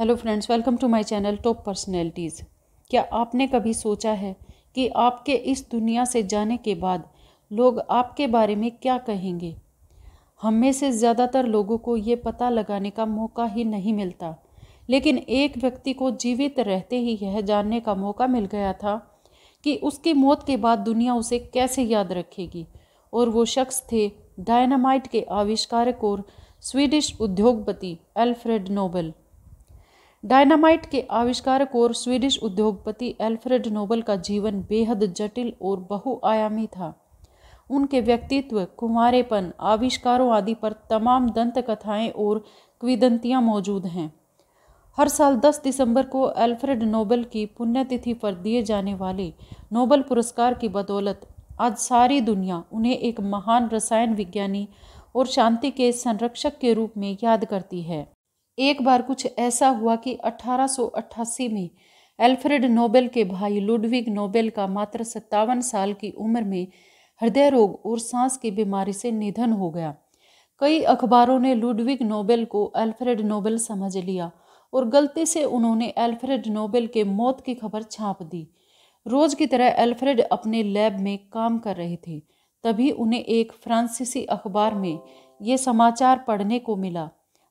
hello friends welcome to my channel top personalities क्या आपने कभी सोचा है कि आपके इस दुनिया से जाने के बाद लोग आपके बारे में क्या कहेंगे हम में से ज़्यादातर लोगों को ये पता लगाने का मौका ही नहीं मिलता लेकिन एक व्यक्ति को जीवित रहते ही यह जानने का मौका मिल गया था कि उसकी मौत के बाद दुनिया उसे कैसे याद रखेगी और वो शख्स थे डायनामाइट के आविष्कारक और स्वीडिश उद्योगपति एल्फ्रेड नोबल डायनामाइट के आविष्कारक और स्वीडिश उद्योगपति एल्फ्रेड नोबल का जीवन बेहद जटिल और बहुआयामी था उनके व्यक्तित्व कुमारेपन आविष्कारों आदि पर तमाम दंत कथाएं और क्विदंतियाँ मौजूद हैं हर साल 10 दिसंबर को एल्फ्रेड नोबल की पुण्यतिथि पर दिए जाने वाले नोबल पुरस्कार की बदौलत आज सारी दुनिया उन्हें एक महान रसायन विज्ञानी और शांति के संरक्षक के रूप में याद करती है एक बार कुछ ऐसा हुआ कि 1888 में एल्फ्रेड नोबेल के भाई लुडविग नोबेल का मात्र सत्तावन साल की उम्र में हृदय रोग और सांस की बीमारी से निधन हो गया कई अखबारों ने लुडविग नोबेल को एल्फ्रेड नोबेल समझ लिया और गलती से उन्होंने एल्फ्रेड नोबेल के मौत की खबर छाप दी रोज की तरह एल्फ्रेड अपने लैब में काम कर रहे थे तभी उन्हें एक फ्रांसीसी अखबार में ये समाचार पढ़ने को मिला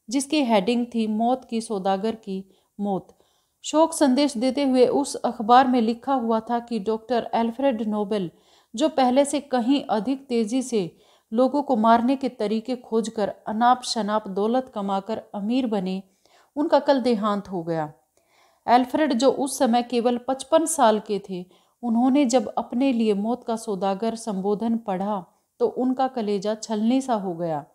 जिसकी हेडिंग थी मौत की सौदागर की मौत शोक संदेश देते हुए उस अखबार में लिखा हुआ था कि डॉक्टर एल्फ्रेड नोबेल जो पहले से कहीं अधिक तेजी से लोगों को मारने के तरीके खोजकर अनाप शनाप दौलत कमाकर अमीर बने उनका कल देहांत हो गया एल्फ्रेड जो उस समय केवल पचपन साल के थे उन्होंने जब अपने लिए मौत का सौदागर संबोधन पढ़ा तो उनका कलेजा छलने सा हो गया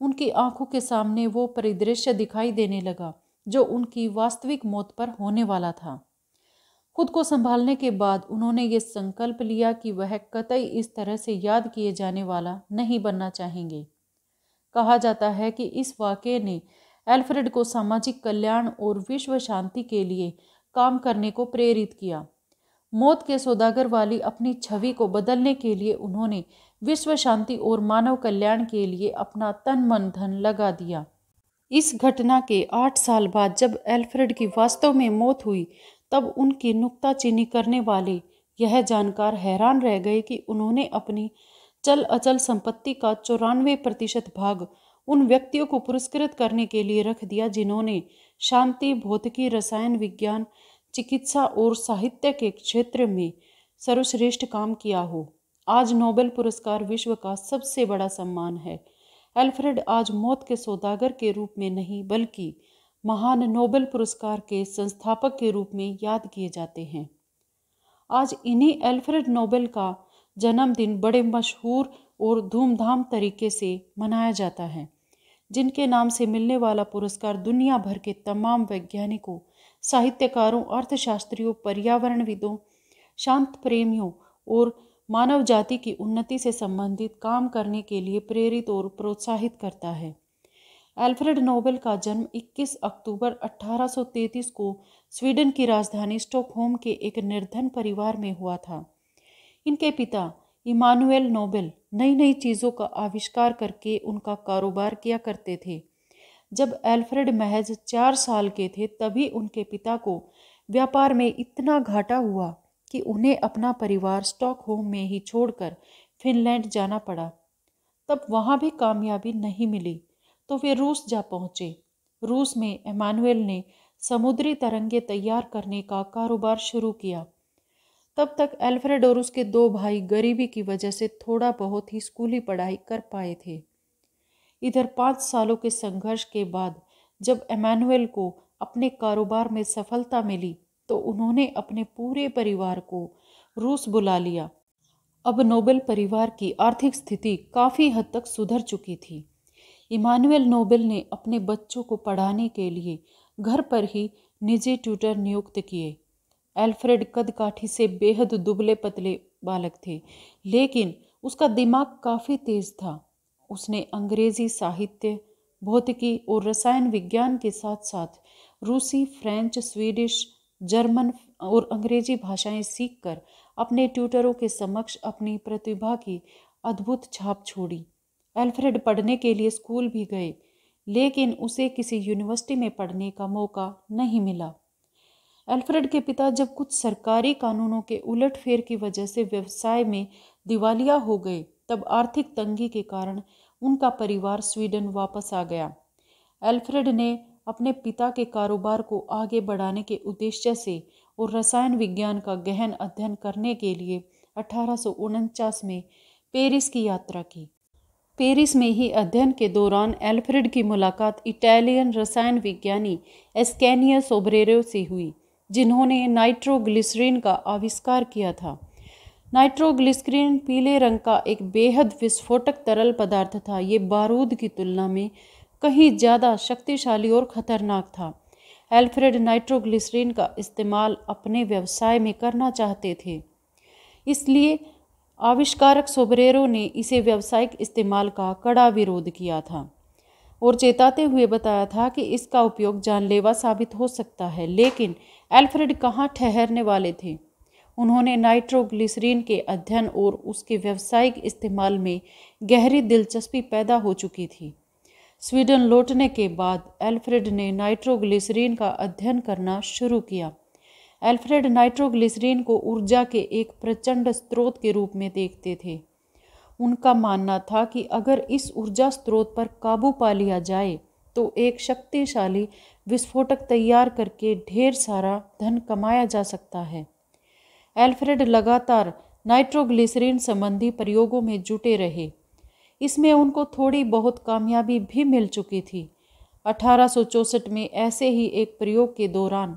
उनकी आंखों के सामने वो परिदृश्य दिखाई देने लगा जो उनकी वास्तविक मौत पर होने वाला था खुद को संभालने के बाद उन्होंने ये संकल्प लिया कि वह कतई इस तरह से याद किए जाने वाला नहीं बनना चाहेंगे कहा जाता है कि इस वाक्य ने एल्फ्रेड को सामाजिक कल्याण और विश्व शांति के लिए काम करने को प्रेरित किया मौत के सौदागर वाली अपनी छवि को बदलने के लिए उन्होंने विश्व शांति और मानव कल्याण के लिए अपना तन मन धन लगा दिया इस घटना के आठ साल बाद जब एल्फ्रेड की वास्तव में मौत हुई तब उनकी नुक्ताचीनी करने वाले यह जानकार हैरान रह गए कि उन्होंने अपनी चल अचल संपत्ति का चौरानवे प्रतिशत भाग उन व्यक्तियों को पुरस्कृत करने के लिए रख दिया जिन्होंने शांति भौतिकी रसायन विज्ञान चिकित्सा और साहित्य के क्षेत्र में सर्वश्रेष्ठ काम किया हो आज नोबेल पुरस्कार विश्व का सबसे बड़ा सम्मान है एल्फ्रेड आज मौत के सौदागर के रूप में नहीं बल्कि महान नोबेल पुरस्कार के संस्थापक के रूप में याद किए जाते हैं आज इन्हीं एल्फ्रेड नोबेल का जन्मदिन बड़े मशहूर और धूमधाम तरीके से मनाया जाता है जिनके नाम से मिलने वाला पुरस्कार दुनिया भर के तमाम वैज्ञानिकों साहित्यकारों अर्थशास्त्रियों पर्यावरणविदों शांत प्रेमियों और मानव जाति की उन्नति से संबंधित काम करने के लिए प्रेरित और प्रोत्साहित करता है एल्फ्रेड नोबेल का जन्म 21 अक्टूबर 1833 को स्वीडन की राजधानी स्टॉकहोम के एक निर्धन परिवार में हुआ था इनके पिता इमानुएल नोबेल नई नई चीज़ों का आविष्कार करके उनका कारोबार किया करते थे जब एल्फ्रेड महज चार साल के थे तभी उनके पिता को व्यापार में इतना घाटा हुआ कि उन्हें अपना परिवार स्टॉकहोम में ही छोड़कर फिनलैंड जाना पड़ा तब वहाँ भी कामयाबी नहीं मिली तो वे रूस जा पहुँचे रूस में एमानुएल ने समुद्री तरंगे तैयार करने का कारोबार शुरू किया तब तक एल्फ्रेड और उसके दो भाई गरीबी की वजह से थोड़ा बहुत ही स्कूली पढ़ाई कर पाए थे इधर पाँच सालों के संघर्ष के बाद जब एमानुएल को अपने कारोबार में सफलता मिली तो उन्होंने अपने पूरे परिवार को रूस बुला लिया अब नोबेल परिवार की आर्थिक स्थिति काफ़ी हद तक सुधर चुकी थी इमानुएल नोबेल ने अपने बच्चों को पढ़ाने के लिए घर पर ही निजी ट्यूटर नियुक्त किए एल्फ्रेड कदकाठी से बेहद दुबले पतले बालक थे लेकिन उसका दिमाग काफ़ी तेज था उसने अंग्रेजी साहित्य भौतिकी और रसायन विज्ञान के साथ साथ रूसी फ्रेंच स्वीडिश जर्मन और अंग्रेजी भाषाएं सीखकर अपने ट्यूटरों के समक्ष अपनी प्रतिभा की अद्भुत छाप छोड़ी एल्फ्रेड पढ़ने के लिए स्कूल भी गए लेकिन उसे किसी यूनिवर्सिटी में पढ़ने का मौका नहीं मिला एल्फ्रेड के पिता जब कुछ सरकारी कानूनों के उलटफेर की वजह से व्यवसाय में दिवालिया हो गए तब आर्थिक तंगी के कारण उनका परिवार स्वीडन वापस आ गया एल्फ्रेड ने अपने पिता के कारोबार को आगे बढ़ाने के उद्देश्य से और रसायन विज्ञान का गहन अध्ययन करने के लिए अठारह में पेरिस की यात्रा की पेरिस में ही अध्ययन के दौरान एल्फ्रेड की मुलाकात इटालियन रसायन विज्ञानी एस्कैनिया सोब्रेरो से हुई जिन्होंने नाइट्रोग्लिसरीन का आविष्कार किया था नाइट्रोग्लिसरीन पीले रंग का एक बेहद विस्फोटक तरल पदार्थ था ये बारूद की तुलना में कहीं ज़्यादा शक्तिशाली और ख़तरनाक था एल्फ्रेड नाइट्रोग्लिसरीन का इस्तेमाल अपने व्यवसाय में करना चाहते थे इसलिए आविष्कारक सोबरेरो ने इसे व्यावसायिक इस्तेमाल का कड़ा विरोध किया था और चेताते हुए बताया था कि इसका उपयोग जानलेवा साबित हो सकता है लेकिन एल्फ्रेड कहाँ ठहरने वाले थे उन्होंने नाइट्रोग्लिसरीन के अध्ययन और उसके व्यावसायिक इस्तेमाल में गहरी दिलचस्पी पैदा हो चुकी थी स्वीडन लौटने के बाद एल्फ्रेड ने नाइट्रोग्लिसरीन का अध्ययन करना शुरू किया एल्फ्रेड नाइट्रोग्लिसरीन को ऊर्जा के एक प्रचंड स्रोत के रूप में देखते थे उनका मानना था कि अगर इस ऊर्जा स्रोत पर काबू पा लिया जाए तो एक शक्तिशाली विस्फोटक तैयार करके ढेर सारा धन कमाया जा सकता है एल्फ्रेड लगातार नाइट्रोग्लिसरीन संबंधी प्रयोगों में जुटे रहे इसमें उनको थोड़ी बहुत कामयाबी भी मिल चुकी थी अठारह में ऐसे ही एक प्रयोग के दौरान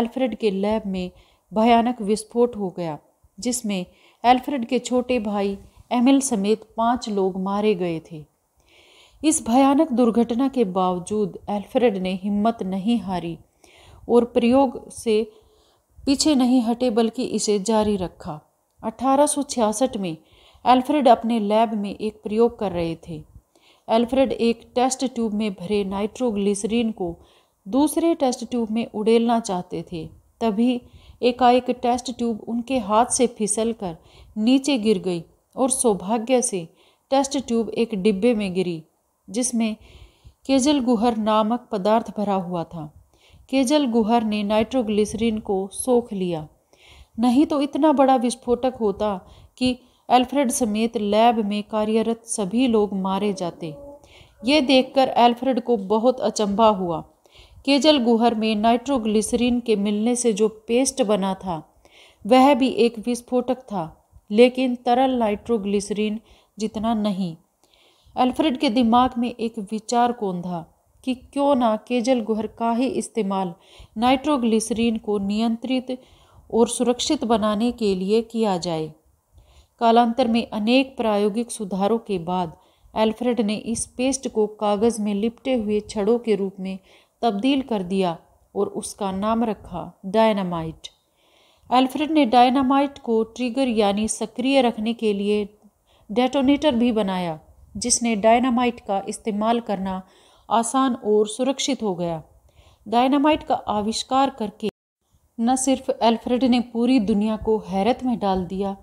एल्फ्रेड के लैब में भयानक विस्फोट हो गया जिसमें एल्फ्रेड के छोटे भाई एमिल समेत पांच लोग मारे गए थे इस भयानक दुर्घटना के बावजूद एल्फ्रेड ने हिम्मत नहीं हारी और प्रयोग से पीछे नहीं हटे बल्कि इसे जारी रखा अठारह में एल्फ्रेड अपने लैब में एक प्रयोग कर रहे थे एल्फ्रेड एक टेस्ट ट्यूब में भरे नाइट्रोग्लिसरीन को दूसरे टेस्ट ट्यूब में उड़ेलना चाहते थे तभी एकाएक टेस्ट ट्यूब उनके हाथ से फिसल कर नीचे गिर गई और सौभाग्य से टेस्ट ट्यूब एक डिब्बे में गिरी जिसमें केजल गुहर नामक पदार्थ भरा हुआ था केजल गुहर ने नाइट्रोग्लिसरीन को सोख लिया नहीं तो इतना बड़ा विस्फोटक होता कि एल्फ्रेड समेत लैब में कार्यरत सभी लोग मारे जाते ये देखकर एल्फ्रेड को बहुत अचंभा हुआ केजल गुहर में नाइट्रोग्लिसरीन के मिलने से जो पेस्ट बना था वह भी एक विस्फोटक था लेकिन तरल नाइट्रोग्लिसरीन जितना नहीं एल्फ्रेड के दिमाग में एक विचार कौन था कि क्यों ना केजल गुहर का ही इस्तेमाल नाइट्रोग्लिसरीन को नियंत्रित और सुरक्षित बनाने के लिए किया जाए कालांतर में अनेक प्रायोगिक सुधारों के बाद एल्फ्रेड ने इस पेस्ट को कागज़ में लिपटे हुए छड़ों के रूप में तब्दील कर दिया और उसका नाम रखा डायनामाइट एल्फ्रेड ने डायनामाइट को ट्रिगर यानी सक्रिय रखने के लिए डेटोनेटर भी बनाया जिसने डायनामाइट का इस्तेमाल करना आसान और सुरक्षित हो गया डायनामाइट का आविष्कार करके न सिर्फ एल्फ्रेड ने पूरी दुनिया को हैरत में डाल दिया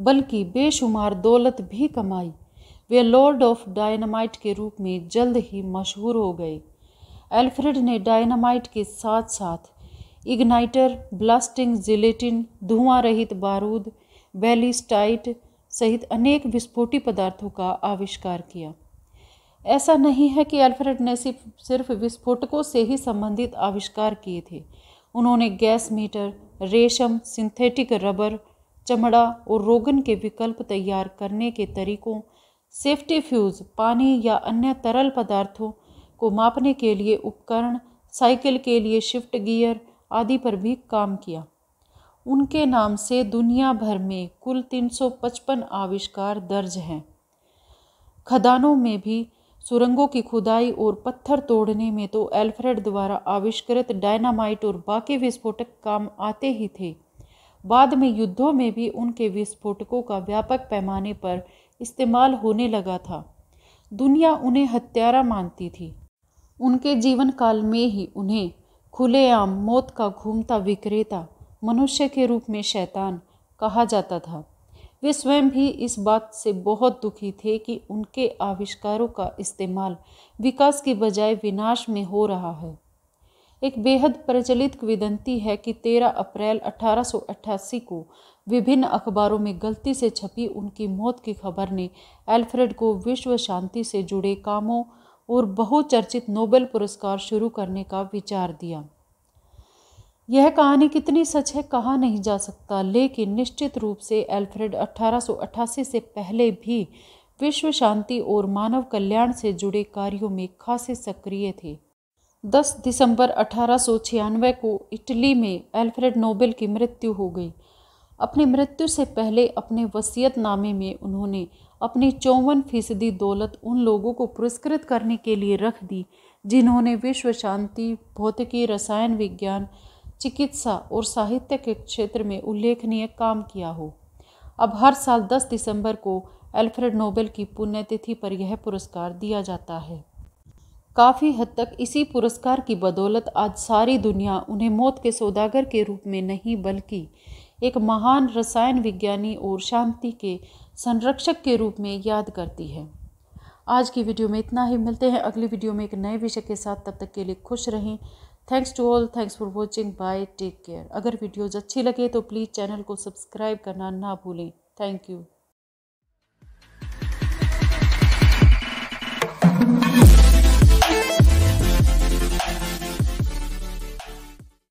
बल्कि बेशुमार दौलत भी कमाई वे लॉर्ड ऑफ डायनामाइट के रूप में जल्द ही मशहूर हो गए एल्फ्रेड ने डायनामाइट के साथ साथ इग्नाइटर ब्लास्टिंग जिलेटिन धुआं रहित बारूद बैलिस्टाइट सहित अनेक विस्फोटी पदार्थों का आविष्कार किया ऐसा नहीं है कि एल्फ्रेड ने सिर्फ सिर्फ विस्फोटकों से ही संबंधित आविष्कार किए थे उन्होंने गैस मीटर रेशम सिंथेटिक रबर चमड़ा और रोगन के विकल्प तैयार करने के तरीकों सेफ्टी फ्यूज पानी या अन्य तरल पदार्थों को मापने के लिए उपकरण साइकिल के लिए शिफ्ट गियर आदि पर भी काम किया उनके नाम से दुनिया भर में कुल 355 आविष्कार दर्ज हैं खदानों में भी सुरंगों की खुदाई और पत्थर तोड़ने में तो एल्फ्रेड द्वारा आविष्कृत डायनामाइट और बाकी विस्फोटक काम आते ही थे बाद में युद्धों में भी उनके विस्फोटकों का व्यापक पैमाने पर इस्तेमाल होने लगा था दुनिया उन्हें हत्यारा मानती थी उनके जीवन काल में ही उन्हें खुलेआम मौत का घूमता विक्रेता मनुष्य के रूप में शैतान कहा जाता था वे स्वयं भी इस बात से बहुत दुखी थे कि उनके आविष्कारों का इस्तेमाल विकास की बजाय विनाश में हो रहा है एक बेहद प्रचलित विदंती है कि 13 अप्रैल 1888 को विभिन्न अखबारों में गलती से छपी उनकी मौत की खबर ने एल्फ्रेड को विश्व शांति से जुड़े कामों और बहुचर्चित नोबेल पुरस्कार शुरू करने का विचार दिया यह कहानी कितनी सच है कहा नहीं जा सकता लेकिन निश्चित रूप से एल्फ्रेड 1888 से पहले भी विश्व शांति और मानव कल्याण से जुड़े कार्यों में खासे सक्रिय थे 10 दिसंबर अठारह को इटली में एल्फ्रेड नोबेल की मृत्यु हो गई अपनी मृत्यु से पहले अपने वसीयतनामे में उन्होंने अपनी चौवन फीसदी दौलत उन लोगों को पुरस्कृत करने के लिए रख दी जिन्होंने विश्व शांति भौतिकी रसायन विज्ञान चिकित्सा और साहित्य के क्षेत्र में उल्लेखनीय काम किया हो अब हर साल 10 दिसंबर को एल्फ्रेड नोबेल की पुण्यतिथि पर यह पुरस्कार दिया जाता है काफ़ी हद तक इसी पुरस्कार की बदौलत आज सारी दुनिया उन्हें मौत के सौदागर के रूप में नहीं बल्कि एक महान रसायन विज्ञानी और शांति के संरक्षक के रूप में याद करती है आज की वीडियो में इतना ही मिलते हैं अगली वीडियो में एक नए विषय के साथ तब तक के लिए खुश रहें thanks to all thanks for watching bye take care अगर वीडियोज़ अच्छी लगे तो प्लीज़ चैनल को सब्सक्राइब करना ना भूलें थैंक यू